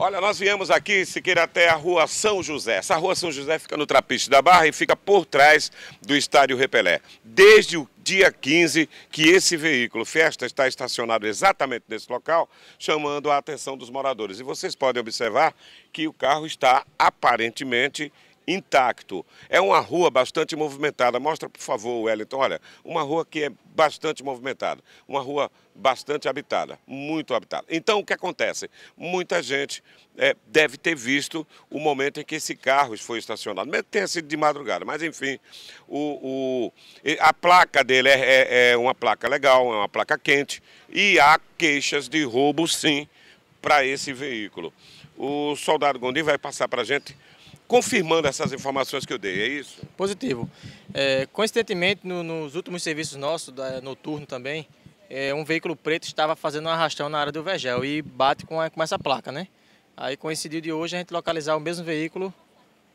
Olha, nós viemos aqui, Siqueira, até a Rua São José. Essa Rua São José fica no Trapiche da Barra e fica por trás do Estádio Repelé. Desde o dia 15 que esse veículo Festa está estacionado exatamente nesse local, chamando a atenção dos moradores. E vocês podem observar que o carro está aparentemente intacto. É uma rua bastante movimentada. Mostra, por favor, Wellington. Olha, uma rua que é bastante movimentada, uma rua bastante habitada, muito habitada. Então, o que acontece? Muita gente é, deve ter visto o momento em que esse carro foi estacionado. Mesmo tenha sido de madrugada, mas enfim, o, o a placa dele é, é, é uma placa legal, é uma placa quente. E há queixas de roubo, sim, para esse veículo. O soldado Gondim vai passar para a gente confirmando essas informações que eu dei, é isso? Positivo. É, coincidentemente, no, nos últimos serviços nossos, da, noturno também, é, um veículo preto estava fazendo um arrastão na área do Vegel e bate com, a, com essa placa, né? Aí coincidiu de hoje a gente localizar o mesmo veículo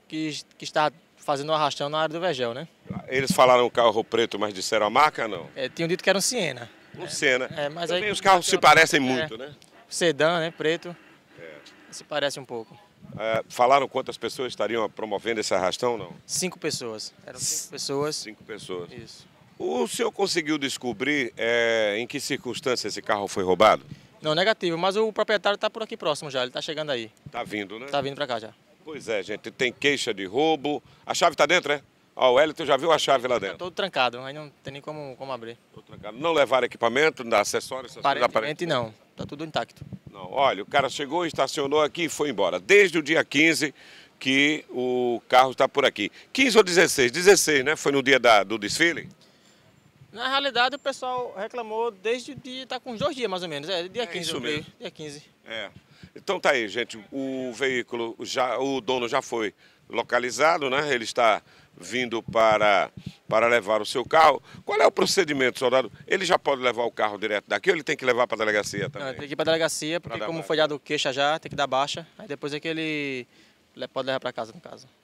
que, que está fazendo um arrastão na área do Vegel, né? Eles falaram é carro preto, mas disseram a marca, não? É, tinham dito que era um Siena. Um é, Siena. É, mas Também aí, os carros se parecem muito, é, né? Sedã, né? Preto. É. Se parece um pouco. É, falaram quantas pessoas estariam promovendo esse arrastão, não? Cinco pessoas. Eram cinco pessoas. Cinco pessoas. Isso. O senhor conseguiu descobrir é, em que circunstância esse carro foi roubado? Não, negativo, mas o proprietário está por aqui próximo já, ele está chegando aí. Está vindo, né? Está vindo para cá já. Pois é, gente, tem queixa de roubo. A chave está dentro, é? Ó, o Hélio, tu já viu a chave lá tá dentro? Está todo trancado, aí não tem nem como, como abrir. Todo trancado. Não levaram equipamento, não acessórios? Aparentemente, aparentemente não, está tudo intacto. Não, olha, o cara chegou, estacionou aqui e foi embora. Desde o dia 15 que o carro está por aqui. 15 ou 16? 16, né? Foi no dia da, do desfile? Na realidade, o pessoal reclamou desde o dia, tá com dois dias mais ou menos, é, dia é 15. Isso mesmo. Dia 15. É. Então tá aí, gente, o veículo, já, o dono já foi localizado, né? Ele está vindo para para levar o seu carro. Qual é o procedimento, soldado? Ele já pode levar o carro direto daqui ou ele tem que levar para a delegacia também? Não, tem que ir para a delegacia, porque como baixa. foi dado queixa já, tem que dar baixa. Aí depois é que ele pode levar para casa, no caso.